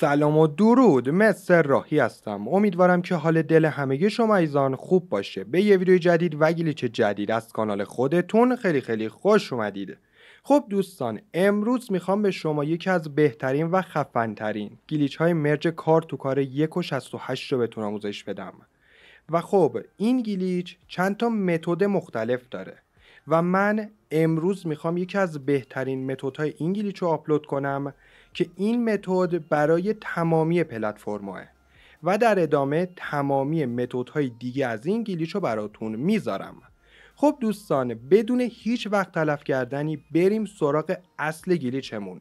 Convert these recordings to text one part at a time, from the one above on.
سلام و درود مستر راهی هستم امیدوارم که حال دل همه شما ایزان خوب باشه به یه ویدیو جدید و گلیچ جدید از کانال خودتون خیلی خیلی خوش اومدید خب دوستان امروز میخوام به شما یکی از بهترین و خفنترین گلیچ های مرج کار تو کار 1 و 68 رو بهتون آموزش بدم و خب این گلیچ چند تا متد مختلف داره و من امروز میخوام یکی از بهترین متود های رو آپلود کنم که این متد برای تمامی پلتفرماه و در ادامه تمامی متد های دیگه از انگلیچ رو براتون میذارم خب دوستان بدون هیچ وقت تلف کردنی بریم سراغ اصل گلیچمون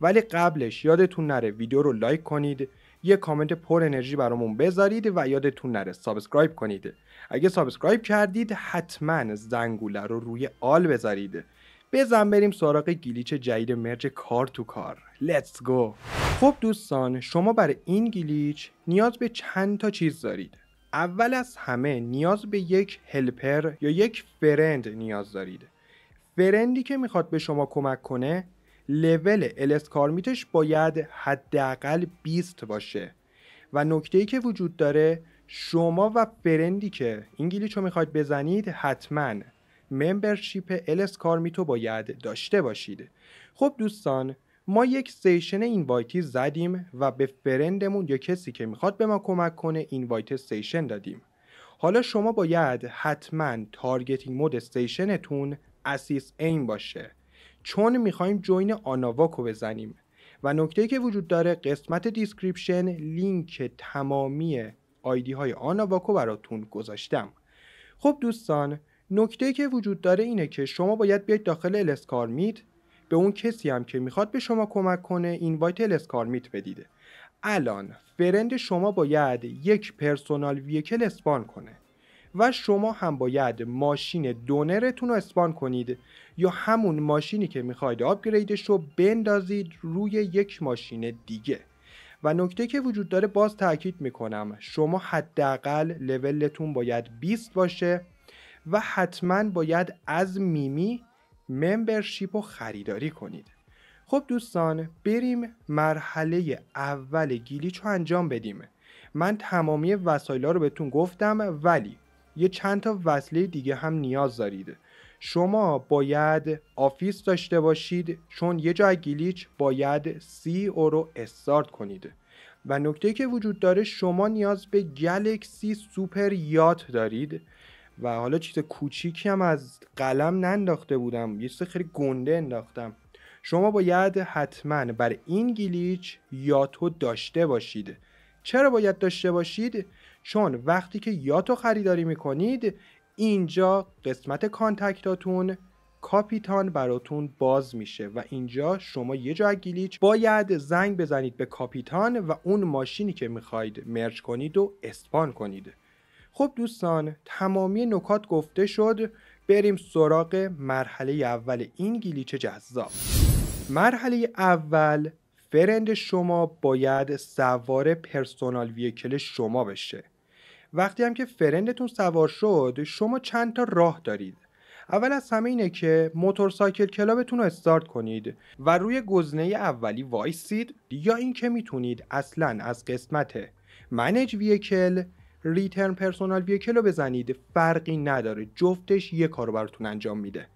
ولی قبلش یادتون نره ویدیو رو لایک کنید یه کامنت پر انرژی برامون بذارید و یادتون نره سابسکرایب کنید اگه سابسکرایب کردید حتما زنگوله رو روی آل بذارید بزن بریم سراغ گلیچ جدید مرج کار تو کار لتس گو خب دوستان شما برای این گلیچ نیاز به چند تا چیز دارید اول از همه نیاز به یک هلپر یا یک فرند نیاز دارید فرندی که میخواد به شما کمک کنه لول الاسکارمیتش باید حداقل 20 باشه و نکته ای که وجود داره شما و فرندی که انگلیچو میخواید بزنید حتما ممبرشیپ الاسکارمیتو باید داشته باشید خب دوستان ما یک سیشن اینوایتی زدیم و به فرندمون یا کسی که میخواد به ما کمک کنه اینوایت سیشن دادیم حالا شما باید حتما تارگتینگ مود سیشنتون اسیس این باشه چون میخوایم جوین آناواکو بزنیم و نکته که وجود داره قسمت دیسکریپشن لینک تمامی آیدی های آناواکو براتون گذاشتم خب دوستان نکته که وجود داره اینه که شما باید بیاید داخل الاسکار میت به اون کسی هم که میخواد به شما کمک کنه اینوایت الاسکار میت بدیده الان فرند شما باید یک پرسونال ویکل اسپان کنه و شما هم باید ماشین دونرتون رو اسپان کنید یا همون ماشینی که میخواید آپگریدش رو بندازید روی یک ماشین دیگه و نکته که وجود داره باز تاکید میکنم شما حداقل لولتون باید 20 باشه و حتما باید از میمی ممبرشیپ رو خریداری کنید خب دوستان بریم مرحله اول گیلیچ رو انجام بدیم من تمامی وسایل رو بهتون گفتم ولی یه چند تا وصله دیگه هم نیاز دارید شما باید آفیس داشته باشید چون یه جای گلیچ باید سی او رو استارت کنید و نکته که وجود داره شما نیاز به گلکسی سوپر یات دارید و حالا چیز کوچیکی هم از قلم ننداخته بودم یه چیز خیلی گنده انداختم شما باید حتما بر این گلیچ یاتو داشته باشید چرا باید داشته باشید چون وقتی که یاتو خریداری میکنید اینجا قسمت کانتکتاتون کاپیتان براتون باز میشه و اینجا شما یه جا گلیچ باید زنگ بزنید به کاپیتان و اون ماشینی که میخواید مرج کنید و اسپان کنید خب دوستان تمامی نکات گفته شد بریم سراغ مرحله اول این گلیچ جذاب مرحله اول فرند شما باید سوار پرسونال ویکل شما بشه وقتی هم که فرندتون سوار شد شما چند تا راه دارید اول از همه اینه که موتورسایکل کلابتون رو استارت کنید و روی گزینه اولی وایسید یا اینکه میتونید اصلا از قسمت منج ویکل ریترن پرسونال ویکل رو بزنید فرقی نداره جفتش یه کار براتون انجام میده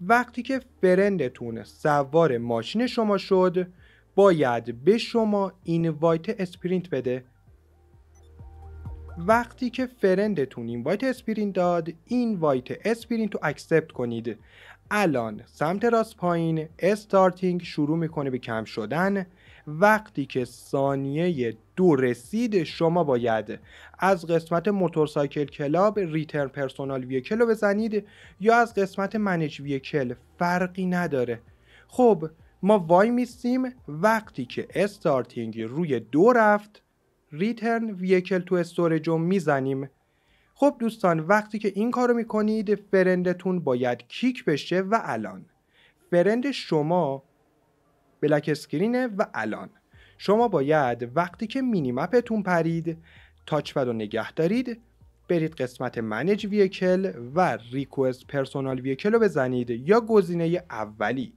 وقتی که فرندتون سوار ماشین شما شد باید به شما این اینوایت اسپرینت بده وقتی که فرندتون این وایت اسپرین داد این وایت اسپرین تو اکسپت کنید الان سمت راست پایین استارتینگ شروع میکنه به کم شدن وقتی که ثانیه دو رسید شما باید از قسمت موتورسایکل کلاب ریترن پرسونال ویکل رو بزنید یا از قسمت منج ویکل فرقی نداره خب ما وای میستیم وقتی که استارتینگ روی دو رفت ریترن ویکل تو Storage میزنیم خب دوستان وقتی که این کارو میکنید فرندتون باید کیک بشه و الان فرند شما بلک اسکرینه و الان شما باید وقتی که مینی مپتون پرید تاچپد رو نگه دارید برید قسمت منیج ویکل و ریکوست پرسونال ویکل رو بزنید یا گزینه اولی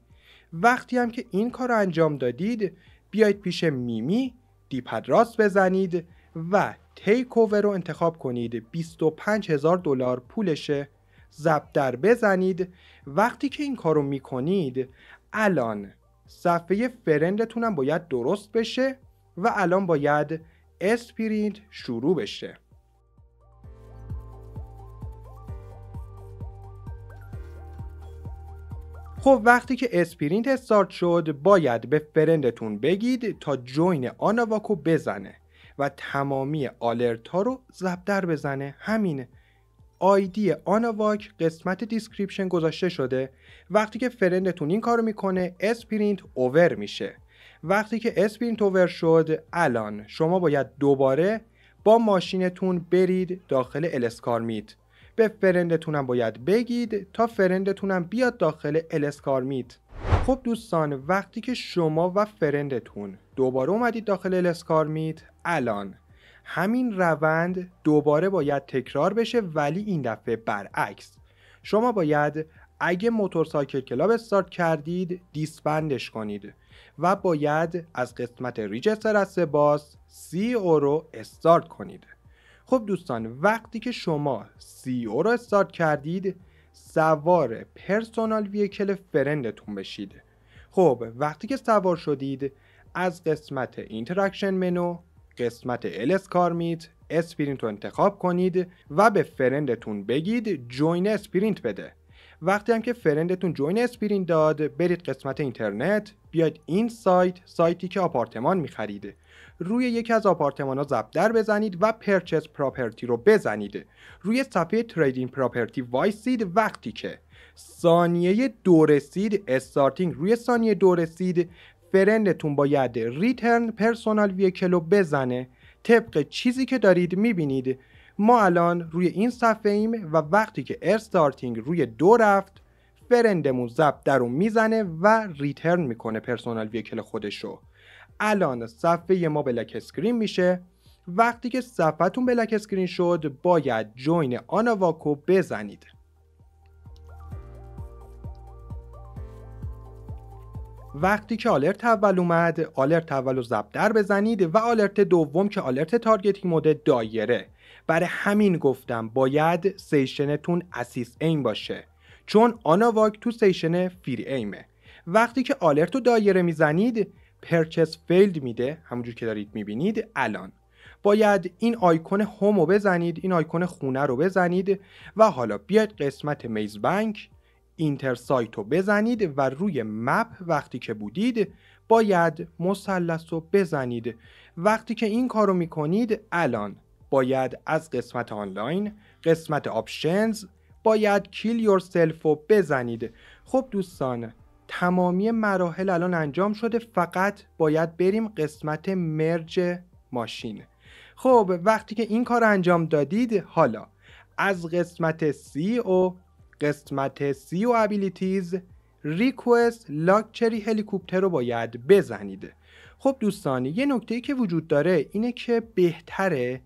وقتی هم که این کار رو انجام دادید بیاید پیش میمی دیپد راست بزنید و تیک رو انتخاب کنید 25 هزار دلار پولشه زب در بزنید وقتی که این کارو میکنید الان صفحه فرندتونم باید درست بشه و الان باید اسپرینت شروع بشه خب وقتی که اسپرینت استارت شد باید به فرندتون بگید تا جوین آناواکو بزنه و تمامی آلرت ها رو زبدر بزنه همین آیدی آناواک قسمت دیسکریپشن گذاشته شده وقتی که فرندتون این کارو میکنه اسپرینت اوور میشه وقتی که اسپرینت اوور شد الان شما باید دوباره با ماشینتون برید داخل الاسکار میت به فرندتونم باید بگید تا فرندتونم بیاد داخل الاسکار میت خب دوستان وقتی که شما و فرندتون دوباره اومدید داخل الاسکار میت الان همین روند دوباره باید تکرار بشه ولی این دفعه برعکس شما باید اگه موتورسایکل کلاب استارت کردید دیسپندش کنید و باید از قسمت ریجستر از باس سی او رو استارت کنید خب دوستان وقتی که شما سی او e رو استارت کردید سوار پرسونال ویکل فرندتون بشید خب وقتی که سوار شدید از قسمت اینتراکشن منو قسمت کار مید اسپرینت رو انتخاب کنید و به فرندتون بگید جوین اسپرینت بده وقتی هم که فرندتون جوین اسپرین داد برید قسمت اینترنت بیاید این سایت سایتی که آپارتمان میخرید، روی یکی از آپارتمان ها زبدر بزنید و پرچس پراپرتی رو بزنید روی صفحه تریدینگ پراپرتی وایسید وقتی که ثانیه دو رسید استارتینگ روی ثانیه دو رسید فرندتون باید ریترن پرسونال ویکل رو بزنه طبق چیزی که دارید میبینید ما الان روی این صفحه ایم و وقتی که استارتینگ روی دو رفت فرندمون زب در میزنه و ریترن میکنه پرسونال ویکل خودش رو الان صفحه ما بلک اسکرین میشه وقتی که صفحتون بلک اسکرین شد باید جوین آناواکو بزنید وقتی که آلرت اول اومد آلرت اول رو زب در بزنید و آلرت دوم که آلرت تارگتی مود دایره برای همین گفتم باید سیشنتون اسیس ایم باشه چون آناواک تو سیشن فیر ایمه وقتی که آلرت دایره میزنید پرچس فیلد میده همونجور که دارید میبینید الان باید این آیکون هوم بزنید این آیکون خونه رو بزنید و حالا بیاید قسمت میز بنک اینتر سایت رو بزنید و روی مپ وقتی که بودید باید مثلث رو بزنید وقتی که این کارو میکنید الان باید از قسمت آنلاین قسمت آپشنز باید کیل یورسلفو رو بزنید خب دوستان تمامی مراحل الان انجام شده فقط باید بریم قسمت مرج ماشین خب وقتی که این کار انجام دادید حالا از قسمت سی او e قسمت سی او ابیلیتیز ریکوست لاکچری هلیکوپتر رو باید بزنید خب دوستان یه نکته که وجود داره اینه که بهتره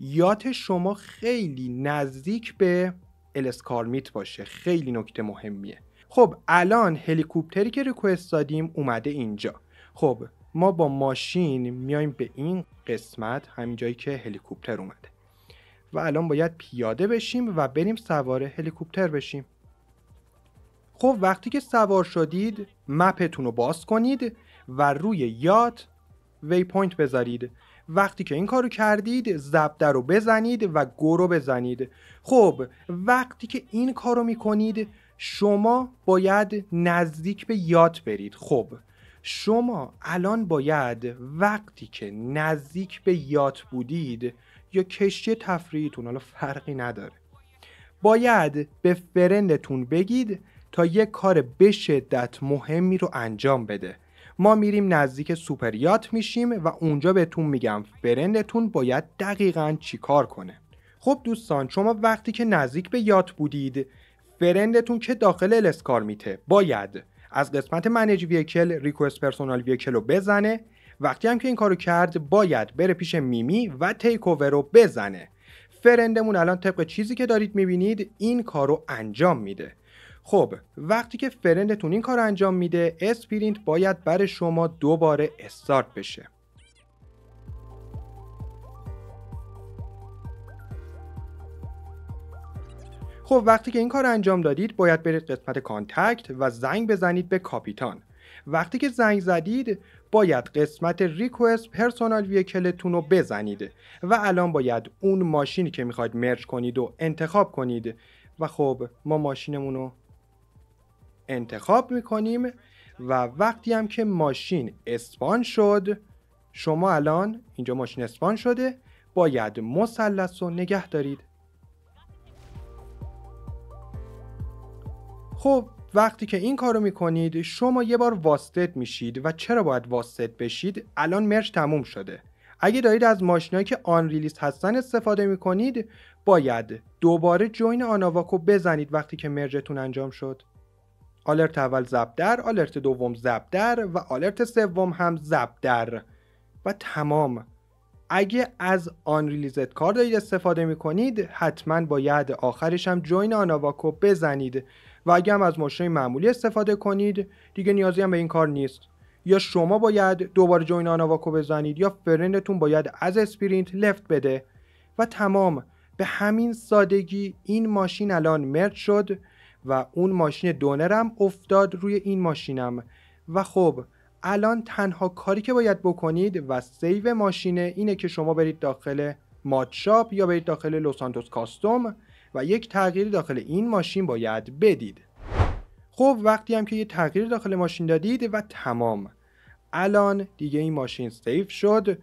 یات شما خیلی نزدیک به الاسکارمیت باشه خیلی نکته مهمیه خب الان هلیکوپتری که ریکوست دادیم اومده اینجا خب ما با ماشین میایم به این قسمت همین جایی که هلیکوپتر اومده و الان باید پیاده بشیم و بریم سوار هلیکوپتر بشیم خب وقتی که سوار شدید مپتون رو باز کنید و روی یات وی پوینت بذارید وقتی که این کارو کردید زبده رو بزنید و گو رو بزنید خب وقتی که این کارو میکنید شما باید نزدیک به یاد برید خب شما الان باید وقتی که نزدیک به یاد بودید یا کشتی تفریحیتون حالا فرقی نداره باید به فرندتون بگید تا یک کار به شدت مهمی رو انجام بده ما میریم نزدیک سوپریات میشیم و اونجا بهتون میگم فرندتون باید دقیقا چیکار کنه خب دوستان شما وقتی که نزدیک به یات بودید فرندتون که داخل الاسکار میته باید از قسمت منیج ویکل ریکوست پرسونال ویکل رو بزنه وقتی هم که این کارو کرد باید بره پیش میمی و تیک اوور رو بزنه فرندمون الان طبق چیزی که دارید میبینید این کارو انجام میده خب وقتی که فرندتون این کار انجام میده اسپرینت باید بر شما دوباره استارت بشه خب وقتی که این کار انجام دادید باید برید قسمت کانتکت و زنگ بزنید به کاپیتان وقتی که زنگ زدید باید قسمت ریکوست پرسونال ویکلتون رو بزنید و الان باید اون ماشینی که میخواید مرج کنید و انتخاب کنید و خب ما ماشینمون رو انتخاب میکنیم و وقتی هم که ماشین اسپان شد شما الان اینجا ماشین اسپان شده باید مثلث رو نگه دارید خب وقتی که این کارو میکنید شما یه بار واسطت میشید و چرا باید واسطت بشید الان مرج تموم شده اگه دارید از ماشینایی که آن ریلیس هستن استفاده میکنید باید دوباره جوین آناواکو بزنید وقتی که مرجتون انجام شد آلرت اول زبدر، در آلرت دوم زبدر و آلرت سوم هم زبدر و تمام اگه از آن ریلیزت کار دارید استفاده می کنید حتما باید آخرش هم جوین آناواکو بزنید و اگه هم از ماشین معمولی استفاده کنید دیگه نیازی هم به این کار نیست یا شما باید دوباره جوین آناواکو بزنید یا فرندتون باید از اسپرینت لفت بده و تمام به همین سادگی این ماشین الان مرد شد و اون ماشین دونرم افتاد روی این ماشینم و خب الان تنها کاری که باید بکنید و سیو ماشینه اینه که شما برید داخل ماتشاپ یا برید داخل لوسانتوس کاستوم و یک تغییر داخل این ماشین باید بدید خب وقتی هم که یه تغییر داخل ماشین دادید و تمام الان دیگه این ماشین سیف شد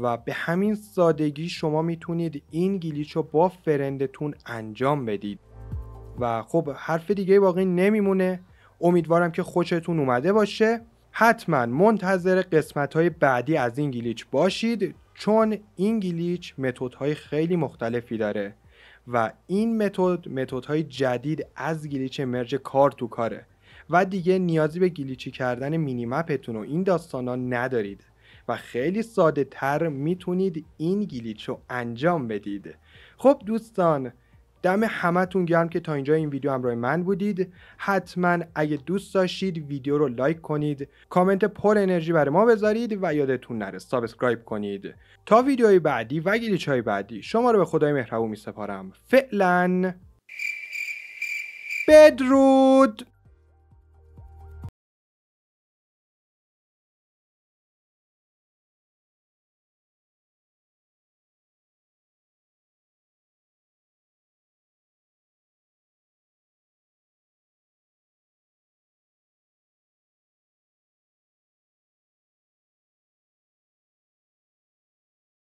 و به همین سادگی شما میتونید این گلیچ رو با فرندتون انجام بدید و خب حرف دیگه باقی نمیمونه امیدوارم که خوشتون اومده باشه حتما منتظر قسمت های بعدی از این گلیچ باشید چون این گلیچ متد های خیلی مختلفی داره و این متد متد های جدید از گلیچ مرج کار تو کاره و دیگه نیازی به گلیچی کردن مپتون و این داستان ها ندارید و خیلی ساده تر میتونید این گلیچ رو انجام بدید خب دوستان دم همتون گرم که تا اینجا این ویدیو همراه من بودید حتما اگه دوست داشتید ویدیو رو لایک کنید کامنت پر انرژی برای ما بذارید و یادتون نره سابسکرایب کنید تا ویدیوهای بعدی و گلیچای بعدی شما رو به خدای مهربون میسپارم فعلا بدرود